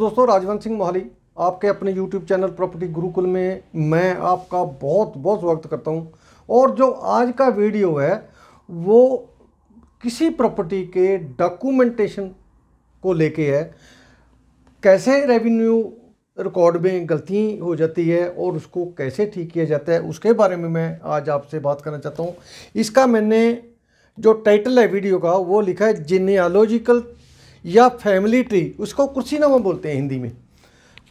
दोस्तों राजवंत सिंह मोहाली आपके अपने YouTube चैनल प्रॉपर्टी गुरुकुल में मैं आपका बहुत बहुत स्वागत करता हूँ और जो आज का वीडियो है वो किसी प्रॉपर्टी के डॉक्यूमेंटेशन को लेके है कैसे रेवेन्यू रिकॉर्ड में गलती हो जाती है और उसको कैसे ठीक किया जाता है उसके बारे में मैं आज आपसे बात करना चाहता हूँ इसका मैंने जो टाइटल है वीडियो का वो लिखा है जिनियालॉजिकल या फैमिली ट्री उसको कुर्सीनामा बोलते हैं हिंदी में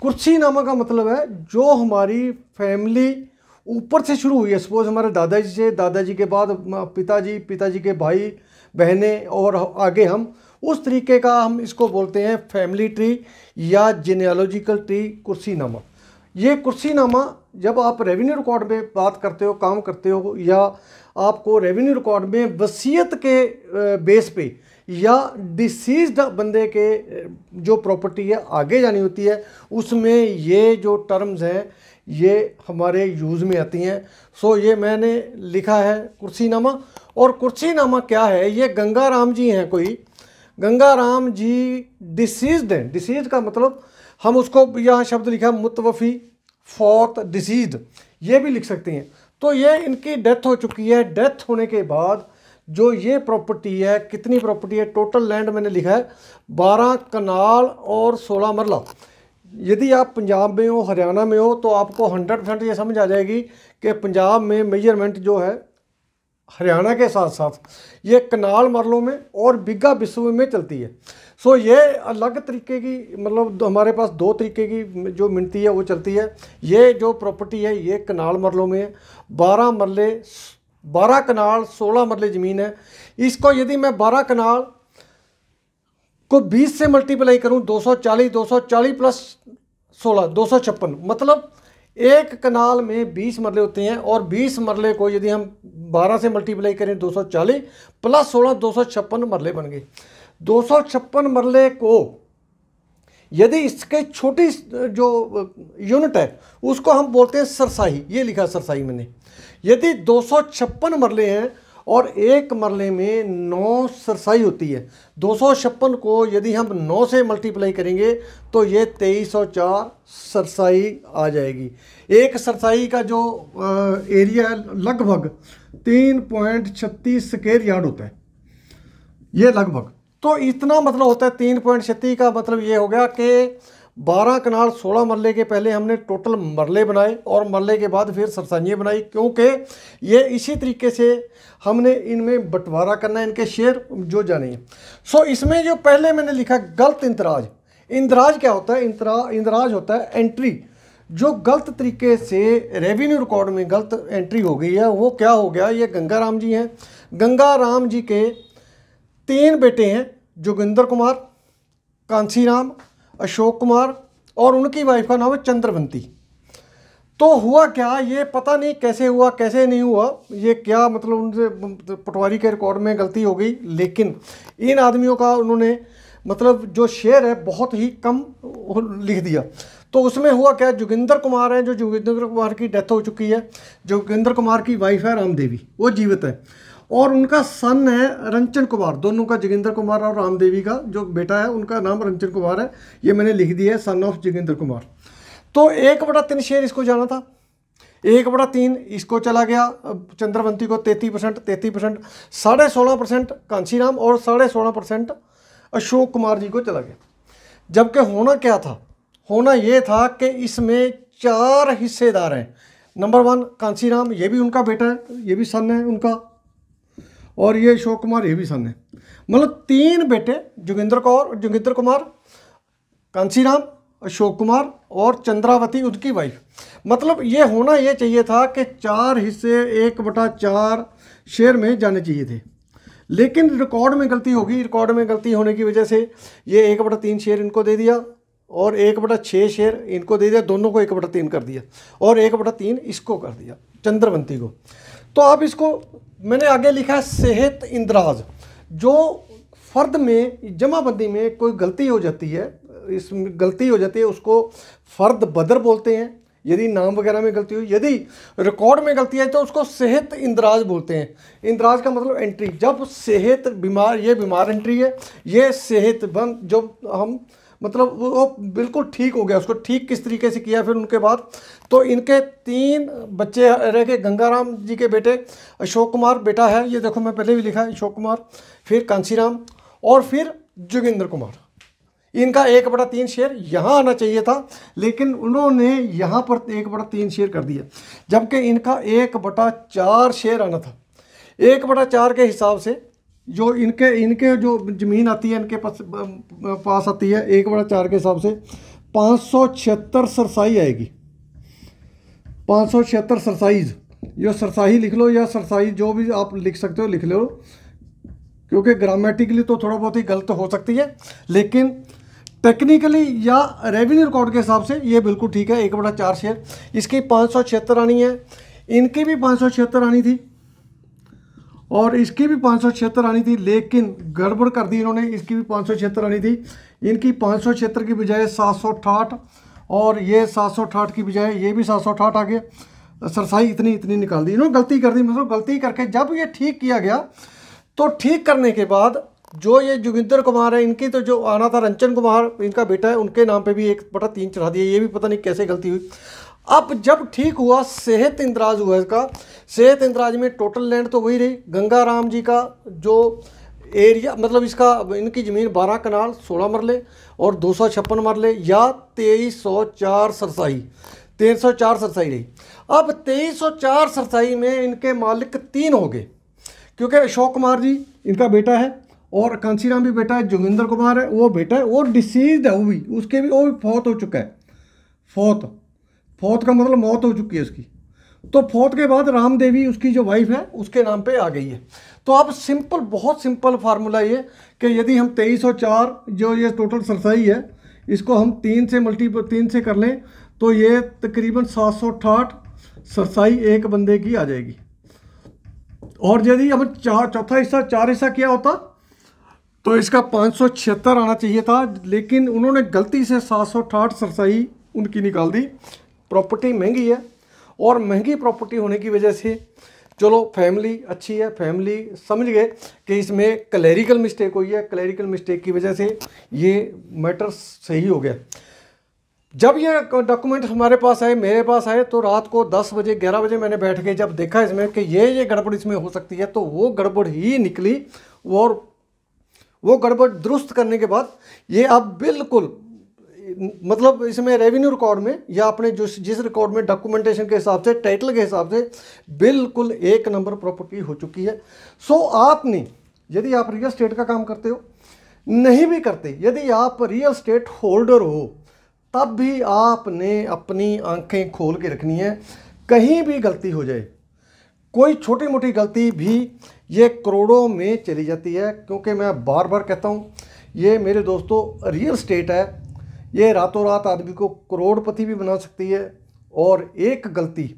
कुर्सी नामा का मतलब है जो हमारी फैमिली ऊपर से शुरू हुई है सपोज हमारे दादाजी से दादाजी के बाद पिताजी पिताजी के भाई बहनें और आगे हम उस तरीके का हम इसको बोलते हैं फैमिली ट्री या जेनियालॉजिकल ट्री कुर्सी नामा ये कुर्सीनामा जब आप रेवेन्यू रिकॉर्ड में बात करते हो काम करते हो या आपको रेवेन्यू रिकॉर्ड में वसीयत के बेस पे या डिसीज बंदे के जो प्रॉपर्टी है आगे जानी होती है उसमें ये जो टर्म्स हैं ये हमारे यूज़ में आती हैं सो ये मैंने लिखा है कुर्सीनामा और कुर्सीनामा क्या है ये गंगाराम जी हैं कोई गंगाराम जी डिसीज्ड हैं डिसीज का मतलब हम उसको यहाँ शब्द लिखा मुतवफ़ी फौत डिसीज ये भी लिख सकते हैं तो ये इनकी डेथ हो चुकी है डेथ होने के बाद जो ये प्रॉपर्टी है कितनी प्रॉपर्टी है टोटल लैंड मैंने लिखा है बारह कनाल और सोलह मरला यदि आप पंजाब में हो हरियाणा में हो तो आपको हंड्रेड परसेंट ये समझ आ जाएगी कि पंजाब में मेजरमेंट जो है हरियाणा के साथ साथ ये कनाल मरलों में और बिग्गा बिस्व में चलती है सो ये अलग तरीके की मतलब हमारे पास दो तरीके की जो मिनती है वो चलती है ये जो प्रॉपर्टी है ये कनाल मरलों में है बारह मरले बारह कनाल सोलह मरले ज़मीन है इसको यदि मैं बारह कनाल को बीस से मल्टीप्लाई करूँ दो सौ चालीस दो सौ चालीस प्लस सोलह दो सौ छप्पन मतलब एक कनाल में बीस मरले होते हैं और बीस मरले को यदि हम बारह से मल्टीप्लाई करें दो सौ चालीस प्लस सोलह दो सौ छप्पन मरले बन गए दो सौ छप्पन मरले को यदि इसके छोटी जो यूनिट है उसको हम बोलते हैं सरसाही ये लिखा सरसाही मैंने यदि दो मरले हैं और एक मरले में नौ सरसाई होती है दो को यदि हम नौ से मल्टीप्लाई करेंगे तो ये तेईस चार सरसाई आ जाएगी एक सरसाई का जो एरिया है लगभग तीन पॉइंट छत्तीस स्केयर यार्ड होता है ये लगभग तो इतना मतलब होता है तीन पॉइंट छत्तीस का मतलब ये हो गया कि बारह कनाल सोलह मरले के पहले हमने टोटल मरले बनाए और मरले के बाद फिर सरसाइयाँ बनाई क्योंकि ये इसी तरीके से हमने इनमें बंटवारा करना है इनके शेयर जो जाने सो इसमें जो पहले मैंने लिखा गलत इंदराज इंदराज क्या होता है इंदरा इंदराज होता है एंट्री जो गलत तरीके से रेवेन्यू रिकॉर्ड में गलत एंट्री हो गई है वो क्या हो गया ये गंगाराम जी हैं गंगा राम जी के तीन बेटे हैं जोगिंदर कुमार कांसी राम अशोक कुमार और उनकी वाइफ का नाम है चंद्रवंती तो हुआ क्या ये पता नहीं कैसे हुआ कैसे नहीं हुआ ये क्या मतलब उनसे पटवारी के रिकॉर्ड में गलती हो गई लेकिन इन आदमियों का उन्होंने मतलब जो शेयर है बहुत ही कम लिख दिया तो उसमें हुआ क्या जोगिंदर कुमार है जो जोगिंदर कुमार की डेथ हो चुकी है जोगिंदर कुमार की वाइफ है रामदेवी वो जीवित है और उनका सन है रंजन कुमार दोनों का जोगिंदर कुमार और रामदेवी का जो बेटा है उनका नाम रंजन कुमार है ये मैंने लिख दिया है सन ऑफ जोगिंदर कुमार तो एक बड़ा तीन शेर इसको जाना था एक बड़ा तीन इसको चला गया चंद्रवंती को तैती परसेंट तैतीस परसेंट साढ़े सोलह परसेंट कांशीराम और साढ़े सोलह परसेंट अशोक कुमार जी को चला गया जबकि होना क्या था होना ये था कि इसमें चार हिस्सेदार हैं नंबर वन कांशीराम ये भी उनका बेटा है ये भी सन है उनका और ये अशोक कुमार ये भी सन है मतलब तीन बेटे जोगिंद्र कौर जोगिंद्र कुमार कांसीराम अशोक कुमार और चंद्रावती उनकी वाइफ मतलब ये होना ये चाहिए था कि चार हिस्से एक बटा चार शेयर में जाने चाहिए थे लेकिन रिकॉर्ड में गलती होगी रिकॉर्ड में गलती होने की वजह से ये एक बटा तीन शेयर इनको दे दिया और एक बटा छः शेयर इनको दे दिया दोनों को एक बटा तीन कर दिया और एक बटा तीन इसको कर दिया चंद्रवंती को तो आप इसको मैंने आगे लिखा है सेहत इंदराज जो फर्द में जमाबंदी में कोई गलती हो जाती है इस गलती हो जाती है उसको फर्द बदर बोलते हैं यदि नाम वगैरह में गलती हुई यदि रिकॉर्ड में गलती है तो उसको सेहत इंदराज बोलते हैं इंदराज का मतलब एंट्री जब सेहत बीमार ये बीमार एंट्री है ये बंद जब हम मतलब वो बिल्कुल ठीक हो गया उसको ठीक किस तरीके से किया फिर उनके बाद तो इनके तीन बच्चे रह गए गंगाराम जी के बेटे अशोक कुमार बेटा है ये देखो मैं पहले भी लिखा है अशोक कुमार फिर कांसीराम और फिर जोगिंद्र कुमार इनका एक बड़ा तीन शेयर यहाँ आना चाहिए था लेकिन उन्होंने यहाँ पर एक बड़ा तीन शेयर कर दिया जबकि इनका एक बटा चार शेयर आना था एक बटा चार के हिसाब से जो इनके इनके जो ज़मीन आती है इनके पास पास आती है एक बड़ा चार के हिसाब से पाँच सौ छिहत्तर सरसाई आएगी पाँच सौ छिहत्तर सरसाइज या सरसाही लिख लो या सरसाई जो भी आप लिख सकते हो लिख लो क्योंकि ग्रामेटिकली तो थोड़ा बहुत ही गलत हो सकती है लेकिन टेक्निकली या रेवेन्यू रिकॉर्ड के हिसाब से ये बिल्कुल ठीक है एक बड़ा चार शेयर इसकी पाँच सौ छिहत्तर आनी है इनकी भी पाँच सौ छिहत्तर आनी थी और इसकी भी पाँच सौ छिहत्तर आनी थी लेकिन गड़बड़ कर दी इन्होंने इसकी भी पाँच सौ छिहत्तर आनी थी इनकी पाँच सौ छिहत्तर की बजाय सात सौ अठाठ और ये सात सौ अठाठ की बजाय ये भी सात सौ अठाठ आ गया सरसाई इतनी इतनी निकाल दी इन्होंने गलती कर दी मतलब गलती करके जब ये ठीक किया गया तो ठीक करने के बाद जो ये जोगिंदर कुमार है इनकी तो जो आना था रंजन कुमार इनका बेटा है उनके नाम पे भी एक बटा तीन चढ़ा दिया ये भी पता नहीं कैसे गलती हुई अब जब ठीक हुआ सेहत इंदराज हुआ इसका सेहत इंदराज में टोटल लैंड तो वही रही गंगाराम जी का जो एरिया मतलब इसका इनकी ज़मीन बारह कनाल सोलह मरले और दो सौ छप्पन मरले या तेईस सौ चार सरसाई तेरह सौ चार सरसाई रही अब तेईस सौ चार सरसाई में इनके मालिक तीन हो गए क्योंकि अशोक कुमार जी इनका बेटा है और कांसी भी बेटा है जोगिंदर कुमार है वो बेटा है वो डिसीज है वो भी उसके भी वो भी फौत हो चुका है फौत फौत का मतलब मौत हो चुकी है उसकी तो फौत के बाद राम देवी उसकी जो वाइफ है उसके नाम पे आ गई है तो अब सिंपल बहुत सिंपल फार्मूला ये कि यदि हम 2304 जो ये टोटल सरसाई है इसको हम तीन से मल्टी तीन से कर लें तो ये तकरीबन सात सौ अठाठ सरसाई एक बंदे की आ जाएगी और यदि हम चार चौथा हिस्सा चार हिस्सा किया होता तो इसका पाँच सौ छिहत्तर आना चाहिए था लेकिन उन्होंने गलती से सात सौ अठाठ सरसाई उनकी निकाल दी प्रॉपर्टी महंगी है और महंगी प्रॉपर्टी होने की वजह से चलो फैमिली अच्छी है फैमिली समझ गए कि इसमें क्लैरिकल मिस्टेक हुई है क्लैरिकल मिस्टेक की वजह से ये मैटर सही हो गया जब ये डॉक्यूमेंट हमारे पास आए मेरे पास आए तो रात को 10 बजे 11 बजे मैंने बैठ के जब देखा इसमें कि ये ये गड़बड़ इसमें हो सकती है तो वो गड़बड़ ही निकली और वो गड़बड़ दुरुस्त करने के बाद ये अब बिल्कुल मतलब इसमें रेवेन्यू रिकॉर्ड में या अपने जो जिस रिकॉर्ड में डॉक्यूमेंटेशन के हिसाब से टाइटल के हिसाब से बिल्कुल एक नंबर प्रॉपर्टी हो चुकी है सो so, आपने यदि आप रियल स्टेट का काम करते हो नहीं भी करते यदि आप रियल स्टेट होल्डर हो तब भी आपने अपनी आंखें खोल के रखनी है कहीं भी गलती हो जाए कोई छोटी मोटी गलती भी ये करोड़ों में चली जाती है क्योंकि मैं बार बार कहता हूँ ये मेरे दोस्तों रियल स्टेट है ये रातों रात आदमी को करोड़पति भी बना सकती है और एक गलती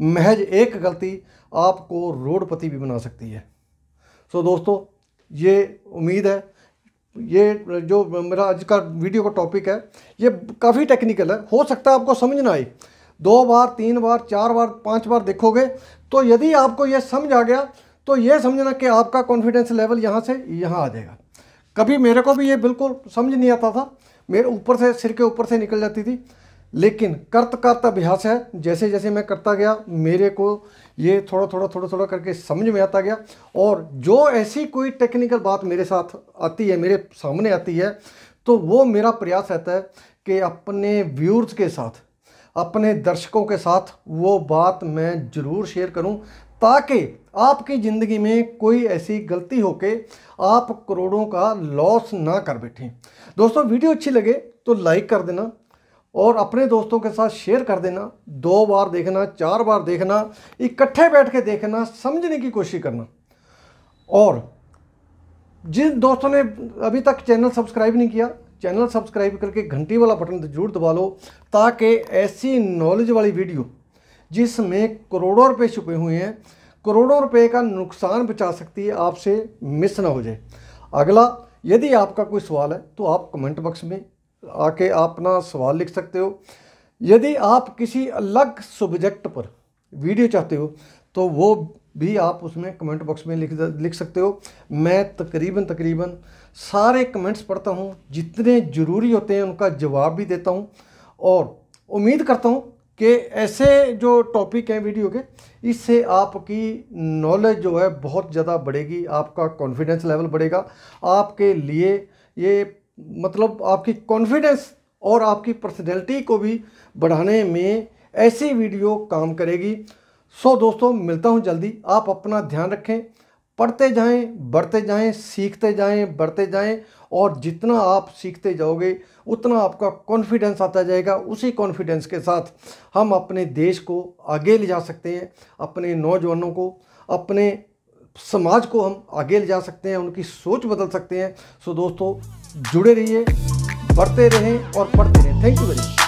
महज एक गलती आपको रोडपति भी बना सकती है सो so, दोस्तों ये उम्मीद है ये जो मेरा आज का वीडियो का टॉपिक है ये काफ़ी टेक्निकल है हो सकता है आपको समझ ना आए दो बार तीन बार चार बार पांच बार देखोगे तो यदि आपको ये समझ आ गया तो ये समझना कि आपका कॉन्फिडेंस लेवल यहाँ से यहाँ आ जाएगा कभी मेरे को भी ये बिल्कुल समझ नहीं आता था मेरे ऊपर से सिर के ऊपर से निकल जाती थी लेकिन करत करत अभ्यास है जैसे जैसे मैं करता गया मेरे को ये थोड़ा थोड़ा थोड़ा थोड़ा करके समझ में आता गया और जो ऐसी कोई टेक्निकल बात मेरे साथ आती है मेरे सामने आती है तो वो मेरा प्रयास रहता है कि अपने व्यूर्स के साथ अपने दर्शकों के साथ वो बात मैं ज़रूर शेयर करूं ताकि आपकी ज़िंदगी में कोई ऐसी गलती हो के आप करोड़ों का लॉस ना कर बैठें दोस्तों वीडियो अच्छी लगे तो लाइक कर देना और अपने दोस्तों के साथ शेयर कर देना दो बार देखना चार बार देखना इकट्ठे बैठ के देखना समझने की कोशिश करना और जिन दोस्तों ने अभी तक चैनल सब्सक्राइब नहीं किया चैनल सब्सक्राइब करके घंटी वाला बटन जरूर दबा लो ताकि ऐसी नॉलेज वाली वीडियो जिसमें करोड़ों रुपये छुपे हुए हैं करोड़ों रुपए का नुकसान बचा सकती है आपसे मिस ना हो जाए अगला यदि आपका कोई सवाल है तो आप कमेंट बॉक्स में आके अपना सवाल लिख सकते हो यदि आप किसी अलग सब्जेक्ट पर वीडियो चाहते हो तो वो भी आप उसमें कमेंट बॉक्स में लिख लिख सकते हो मैं तकरीबन तकरीबन सारे कमेंट्स पढ़ता हूँ जितने ज़रूरी होते हैं उनका जवाब भी देता हूँ और उम्मीद करता हूँ कि ऐसे जो टॉपिक हैं वीडियो के इससे आपकी नॉलेज जो है बहुत ज़्यादा बढ़ेगी आपका कॉन्फिडेंस लेवल बढ़ेगा आपके लिए ये मतलब आपकी कॉन्फिडेंस और आपकी पर्सनैलिटी को भी बढ़ाने में ऐसी वीडियो काम करेगी सो दोस्तों मिलता हूँ जल्दी आप अपना ध्यान रखें पढ़ते जाएं बढ़ते जाएं सीखते जाएं बढ़ते जाएं और जितना आप सीखते जाओगे उतना आपका कॉन्फिडेंस आता जाएगा उसी कॉन्फिडेंस के साथ हम अपने देश को आगे ले जा सकते हैं अपने नौजवानों को अपने समाज को हम आगे ले जा सकते हैं उनकी सोच बदल सकते हैं सो दोस्तों जुड़े रहिए बढ़ते रहें और पढ़ते रहें थैंक यू वेरी मच